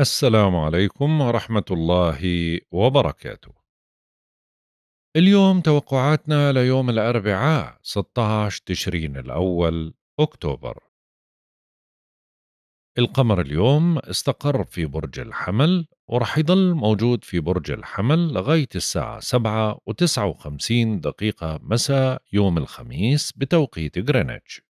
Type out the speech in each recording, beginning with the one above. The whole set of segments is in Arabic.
السلام عليكم ورحمة الله وبركاته. اليوم توقعاتنا ليوم الأربعاء 16 تشرين الأول أكتوبر. القمر اليوم استقر في برج الحمل ورح يضل موجود في برج الحمل لغاية الساعة 7 و59 دقيقة مساء يوم الخميس بتوقيت غرينتش.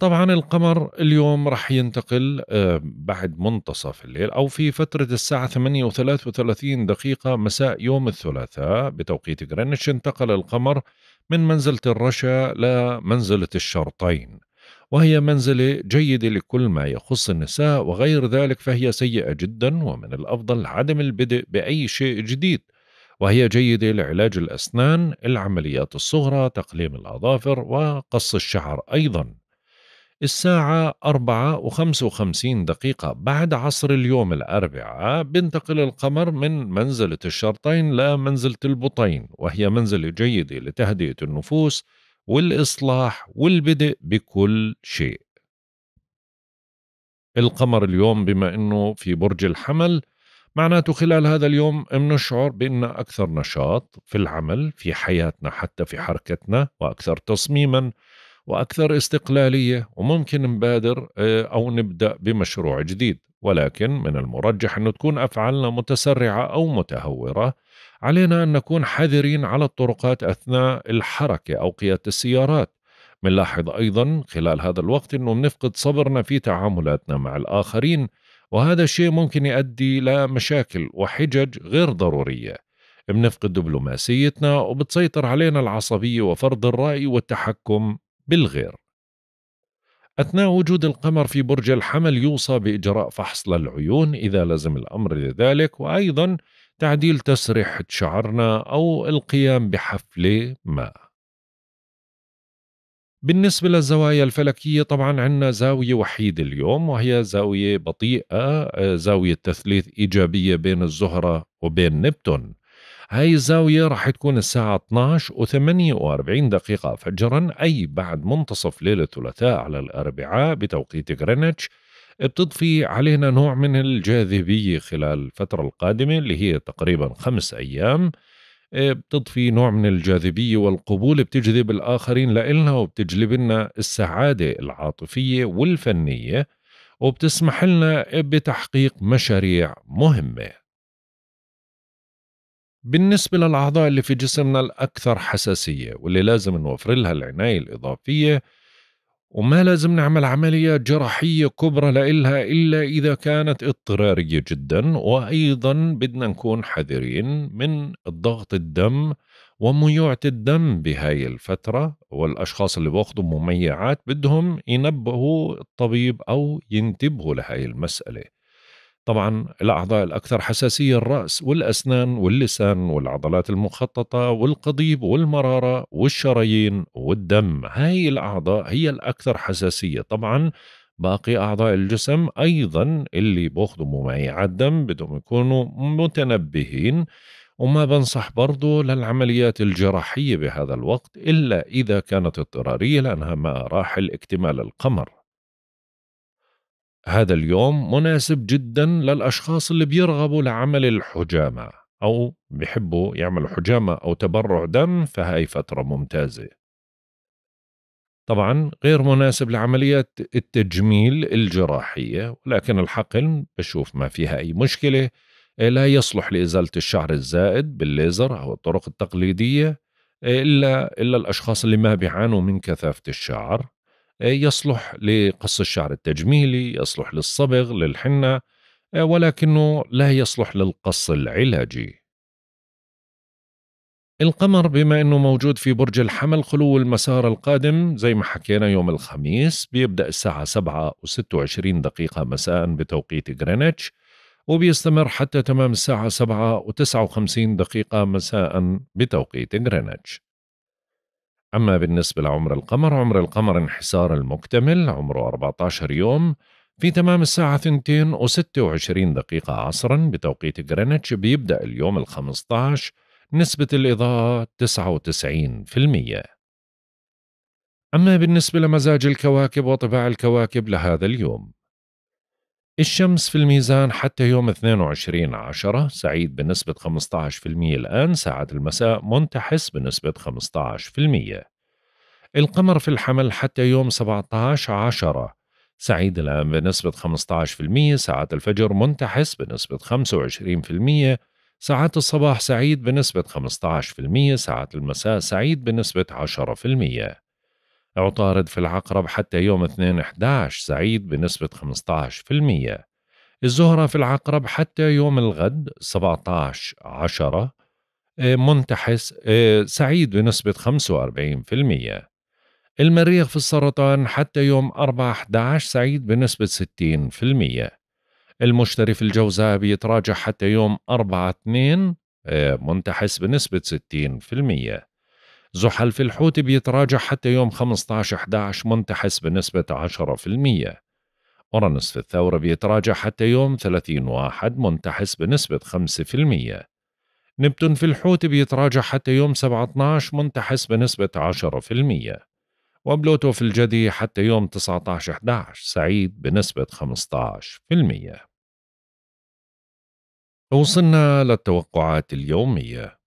طبعا القمر اليوم رح ينتقل آه، بعد منتصف الليل أو في فترة الساعة 8.33 دقيقة مساء يوم الثلاثاء بتوقيت غرينتش انتقل القمر من منزلة الرشا لمنزلة الشرطين وهي منزلة جيدة لكل ما يخص النساء وغير ذلك فهي سيئة جدا ومن الأفضل عدم البدء بأي شيء جديد وهي جيدة لعلاج الأسنان العمليات الصغرى تقليم الأظافر وقص الشعر أيضا الساعة 4 و55 دقيقة بعد عصر اليوم الأربعاء بنتقل القمر من منزلة الشرطين لمنزلة البطين وهي منزلة جيدة لتهدئة النفوس والإصلاح والبدء بكل شيء القمر اليوم بما أنه في برج الحمل معناته خلال هذا اليوم بنشعر بأن أكثر نشاط في العمل في حياتنا حتى في حركتنا وأكثر تصميما واكثر استقلاليه وممكن نبادر آه، او نبدا بمشروع جديد ولكن من المرجح أن تكون أفعالنا متسرعة أو متهورة علينا أن نكون حذرين على الطرقات أثناء الحركة أو قيادة السيارات بنلاحظ أيضا خلال هذا الوقت أنه بنفقد صبرنا في تعاملاتنا مع الآخرين وهذا الشيء ممكن يؤدي لمشاكل وحجج غير ضرورية بنفقد دبلوماسيتنا وبتسيطر علينا العصبية وفرض الرأي والتحكم بالغير أثناء وجود القمر في برج الحمل يوصى بإجراء فحص للعيون إذا لزم الأمر لذلك وأيضا تعديل تسريحة شعرنا أو القيام بحفلة ما بالنسبة للزوايا الفلكية طبعا عندنا زاوية وحيدة اليوم وهي زاوية بطيئة آه، زاوية تثليث إيجابية بين الزهرة وبين نبتون هاي الزاوية رح تكون الساعة 12 و 48 دقيقة فجرا أي بعد منتصف ليلة الثلاثاء على الأربعاء بتوقيت غرينتش بتضفي علينا نوع من الجاذبية خلال الفترة القادمة اللي هي تقريبا خمس أيام بتضفي نوع من الجاذبية والقبول بتجذب الآخرين لإلنا وبتجلب لنا السعادة العاطفية والفنية وبتسمح لنا بتحقيق مشاريع مهمة بالنسبة للأعضاء اللي في جسمنا الأكثر حساسية واللي لازم نوفر لها العناية الإضافية وما لازم نعمل عملية جراحية كبرى لإلها إلا إذا كانت اضطرارية جدا وأيضا بدنا نكون حذرين من الضغط الدم وميوعة الدم بهاي الفترة والأشخاص اللي بأخذوا مميعات بدهم ينبهوا الطبيب أو ينتبهوا لهاي المسألة طبعا الأعضاء الأكثر حساسية الرأس والأسنان واللسان والعضلات المخططة والقضيب والمرارة والشرايين والدم هاي الأعضاء هي الأكثر حساسية طبعا باقي أعضاء الجسم أيضا اللي بياخذوا مميعات دم بدهم يكونوا متنبهين وما بنصح برضو للعمليات الجراحية بهذا الوقت إلا إذا كانت اضطرارية لأنها ما راح اكتمال القمر هذا اليوم مناسب جدا للأشخاص اللي بيرغبوا لعمل الحجامة أو بيحبوا يعملوا حجامة أو تبرع دم فهاي فترة ممتازة طبعا غير مناسب لعمليات التجميل الجراحية ولكن الحقن بشوف ما فيها أي مشكلة إيه، لا يصلح لإزالة الشعر الزائد بالليزر أو الطرق التقليدية إلا إلا الأشخاص اللي ما بيعانوا من كثافة الشعر آه، يصلح لقص الشعر التجميلي يصلح للصبغ للحنة آه، ولكنه لا يصلح للقص العلاجي القمر بما انه موجود في برج الحمل خلو المسار القادم زي ما حكينا يوم الخميس بيبدا الساعه 7 و26 دقيقه مساء بتوقيت غرينتش وبيستمر حتى تمام الساعه 7 و59 دقيقه مساء بتوقيت غرينتش أما بالنسبة لعمر القمر عمر القمر انحسار المكتمل عمره 14 يوم في تمام الساعة 2 و 26 دقيقة عصرا بتوقيت غرينتش بيبدأ اليوم ال 15 نسبة الإضاءة 99% أما بالنسبة لمزاج الكواكب وطباع الكواكب لهذا اليوم الشمس في الميزان حتى يوم 22 عشرة سعيد بنسبة 15% الآن ساعة المساء منتحس بنسبة 15% القمر في الحمل حتى يوم 17 عشرة سعيد الآن بنسبة 15% ساعات الفجر منتحس بنسبة 25% ساعات الصباح سعيد بنسبة 15% ساعات المساء سعيد بنسبة 10% عطارد في العقرب حتى يوم 2/11 سعيد بنسبة 15% الزهرة في العقرب حتى يوم الغد 17 10 آه، منتحس آه، سعيد بنسبة 45% المريخ في السرطان حتى يوم 4/11 سعيد بنسبة 60% المشتري في الجوزاء بيتراجع حتى يوم 4/2 آه، منتحس بنسبة 60% زحل في الحوت بيتراجع حتى يوم 15/11 منتحس بنسبة 10%. أورانوس في الثورة بيتراجع حتى يوم 30 واحد منتحس بنسبة 5%. نبتون في الحوت بيتراجع حتى يوم 17 منتحس بنسبة 10%. وبلوتو في الجدي حتى يوم 19/11 سعيد بنسبة 15%. وصلنا للتوقعات اليومية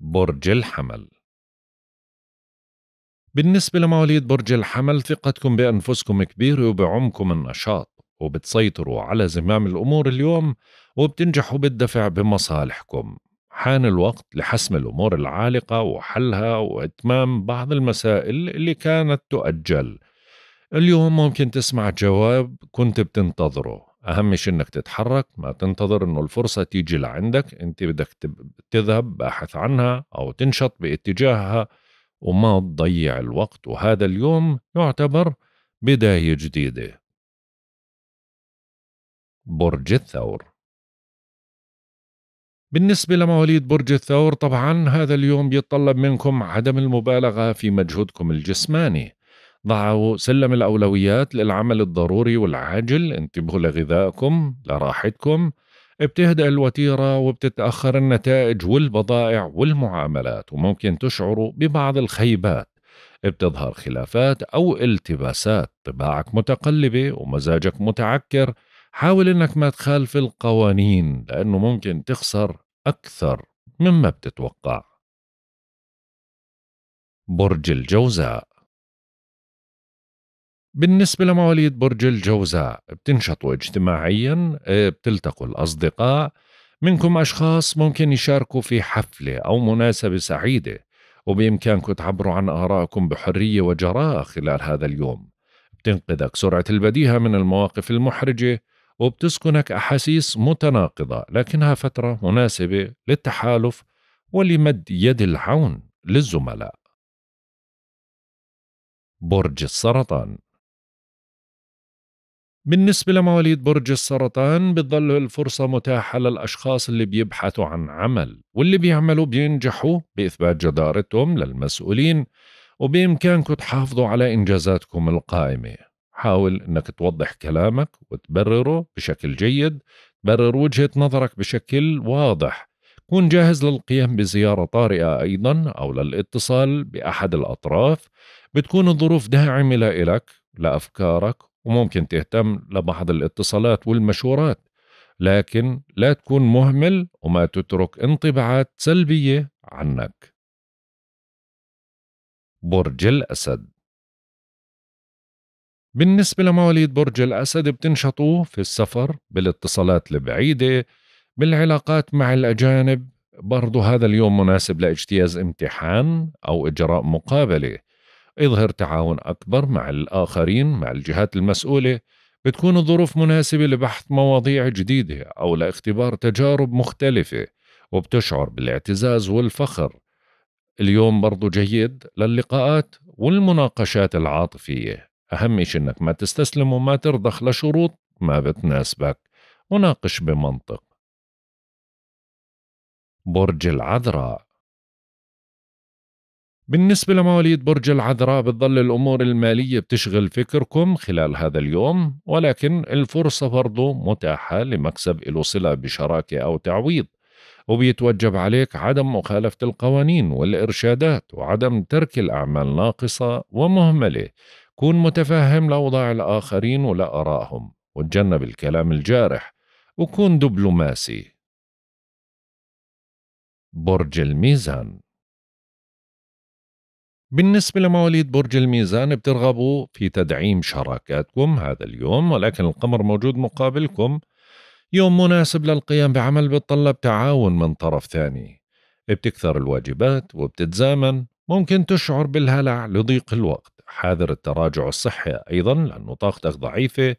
برج الحمل بالنسبة لمواليد برج الحمل ثقتكم بأنفسكم كبيرة وبعمكم النشاط وبتسيطروا على زمام الأمور اليوم وبتنجحوا بالدفع بمصالحكم حان الوقت لحسم الأمور العالقة وحلها وإتمام بعض المسائل اللي كانت تؤجل اليوم ممكن تسمع جواب كنت بتنتظره اهم شيء انك تتحرك ما تنتظر انه الفرصه تيجي لعندك انت بدك تذهب باحث عنها او تنشط باتجاهها وما تضيع الوقت وهذا اليوم يعتبر بدايه جديده برج الثور بالنسبة لمواليد برج الثور طبعا هذا اليوم بيتطلب منكم عدم المبالغة في مجهودكم الجسماني ضعوا سلم الأولويات للعمل الضروري والعاجل انتبهوا لغذائكم لراحتكم بتهدأ الوتيرة وبتتأخر النتائج والبضائع والمعاملات وممكن تشعروا ببعض الخيبات بتظهر خلافات أو التباسات طباعك متقلبة ومزاجك متعكر حاول أنك ما تخالف القوانين لأنه ممكن تخسر أكثر مما بتتوقع برج الجوزاء بالنسبة لمواليد برج الجوزاء بتنشطوا اجتماعيا آه، بتلتقوا الأصدقاء منكم أشخاص ممكن يشاركوا في حفلة أو مناسبة سعيدة وبإمكانكم تعبروا عن آرائكم بحرية وجراءة خلال هذا اليوم بتنقذك سرعة البديهة من المواقف المحرجة وبتسكنك أحاسيس متناقضة لكنها فترة مناسبة للتحالف ولمد يد العون للزملاء برج السرطان بالنسبة لمواليد برج السرطان بتظل الفرصة متاحة للأشخاص اللي بيبحثوا عن عمل واللي بيعملوا بينجحوا بإثبات جدارتهم للمسؤولين وبإمكانكم تحافظوا على إنجازاتكم القائمة حاول أنك توضح كلامك وتبرره بشكل جيد برر وجهة نظرك بشكل واضح كن جاهز للقيام بزيارة طارئة أيضا أو للاتصال بأحد الأطراف بتكون الظروف داعمة لإلك لأفكارك وممكن تهتم لبعض الاتصالات والمشورات لكن لا تكون مهمل وما تترك انطباعات سلبية عنك برج الأسد بالنسبة لمواليد برج الأسد بتنشطوا في السفر بالاتصالات البعيدة بالعلاقات مع الأجانب برضو هذا اليوم مناسب لاجتياز امتحان أو إجراء مقابلة يظهر تعاون أكبر مع الآخرين مع الجهات المسؤولة بتكون الظروف مناسبة لبحث مواضيع جديدة أو لاختبار تجارب مختلفة وبتشعر بالاعتزاز والفخر اليوم برضو جيد للقاءات والمناقشات العاطفية أهم شيء أنك ما تستسلم وما ترضخ لشروط ما بتناسبك وناقش بمنطق برج العذراء بالنسبة لمواليد برج العذراء بتظل الأمور المالية بتشغل فكركم خلال هذا اليوم ولكن الفرصة برضو متاحة لمكسب له صلة بشراكة أو تعويض وبيتوجب عليك عدم مخالفة القوانين والإرشادات وعدم ترك الأعمال ناقصة ومهملة كون متفهم لأوضاع الآخرين ولآرائهم وتجنب الكلام الجارح وكون دبلوماسي برج الميزان بالنسبة لمواليد برج الميزان بترغبوا في تدعيم شراكاتكم هذا اليوم ولكن القمر موجود مقابلكم يوم مناسب للقيام بعمل بتطلب تعاون من طرف ثاني بتكثر الواجبات وبتتزامن ممكن تشعر بالهلع لضيق الوقت حاذر التراجع الصحي أيضا لأنه طاقتك ضعيفة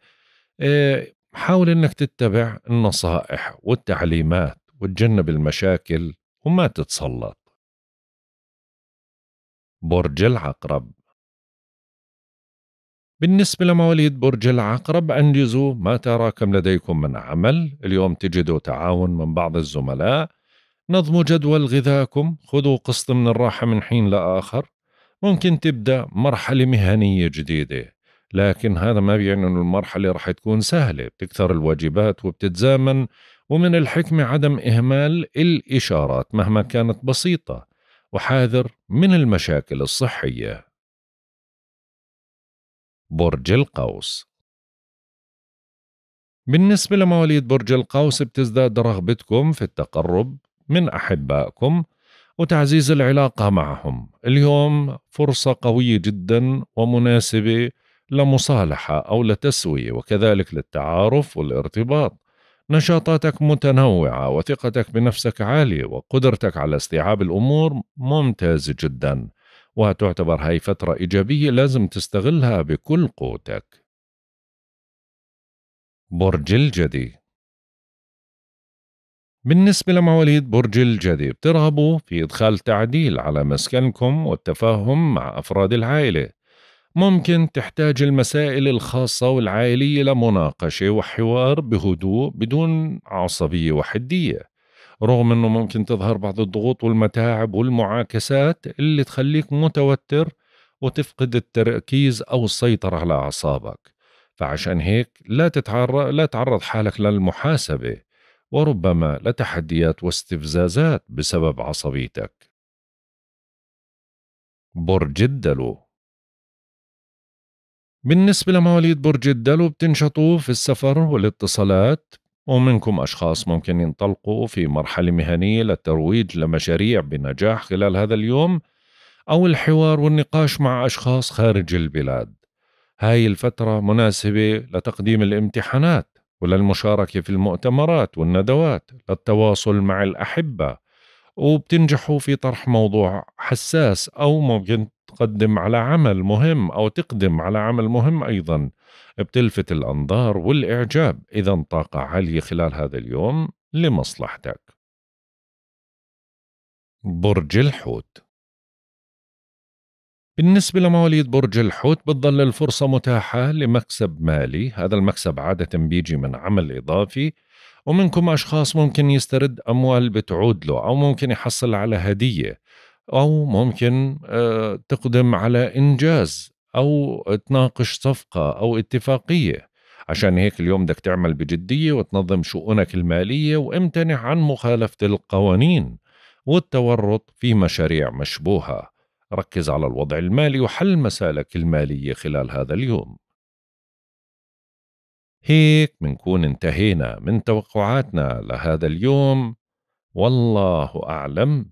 آه، حاول أنك تتبع النصائح والتعليمات وتجنب المشاكل وما تتسلط برج العقرب بالنسبة لمواليد برج العقرب أنجزوا ما تراكم لديكم من عمل اليوم تجدوا تعاون من بعض الزملاء نظموا جدول غذاكم خذوا قسط من الراحة من حين لآخر ممكن تبدأ مرحلة مهنية جديدة لكن هذا ما بيعني أن المرحلة رح تكون سهلة بتكثر الواجبات وبتتزامن ومن الحكمة عدم إهمال الإشارات مهما كانت بسيطة وحاذر من المشاكل الصحية. برج القوس بالنسبة لمواليد برج القوس بتزداد رغبتكم في التقرب من أحبائكم وتعزيز العلاقة معهم. اليوم فرصة قوية جدا ومناسبة لمصالحة أو لتسوية وكذلك للتعارف والارتباط. نشاطاتك متنوعة وثقتك بنفسك عالية وقدرتك على استيعاب الأمور ممتازة جدا وتعتبر هاي فترة إيجابية لازم تستغلها بكل قوتك برج الجدي بالنسبة لمواليد برج الجدي بترغبوا في إدخال تعديل على مسكنكم والتفاهم مع أفراد العائلة ممكن تحتاج المسائل الخاصة والعائلية لمناقشة وحوار بهدوء بدون عصبية وحدية رغم أنه ممكن تظهر بعض الضغوط والمتاعب والمعاكسات اللي تخليك متوتر وتفقد التركيز أو السيطرة على أعصابك فعشان هيك لا, تتعرض لا تعرض حالك للمحاسبة وربما لتحديات واستفزازات بسبب عصبيتك برج الدلو بالنسبة لمواليد برج الدلو بتنشطوا في السفر والاتصالات ومنكم أشخاص ممكن ينطلقوا في مرحلة مهنية للترويج لمشاريع بنجاح خلال هذا اليوم أو الحوار والنقاش مع أشخاص خارج البلاد هاي الفترة مناسبة لتقديم الامتحانات وللمشاركة في المؤتمرات والندوات للتواصل مع الأحبة وبتنجحوا في طرح موضوع حساس أو ممكن تقدم على عمل مهم أو تقدم على عمل مهم أيضا بتلفت الأنظار والإعجاب إذا طاقة عالية خلال هذا اليوم لمصلحتك برج الحوت بالنسبة لمواليد برج الحوت بتظل الفرصة متاحة لمكسب مالي هذا المكسب عادة بيجي من عمل إضافي ومنكم أشخاص ممكن يسترد أموال بتعود له أو ممكن يحصل على هدية أو ممكن آه، تقدم على إنجاز أو تناقش صفقة أو اتفاقية عشان هيك اليوم بدك تعمل بجدية وتنظم شؤونك المالية وامتنع عن مخالفة القوانين والتورط في مشاريع مشبوهة ركز على الوضع المالي وحل مسالك المالية خلال هذا اليوم هيك منكون انتهينا من توقعاتنا لهذا اليوم والله أعلم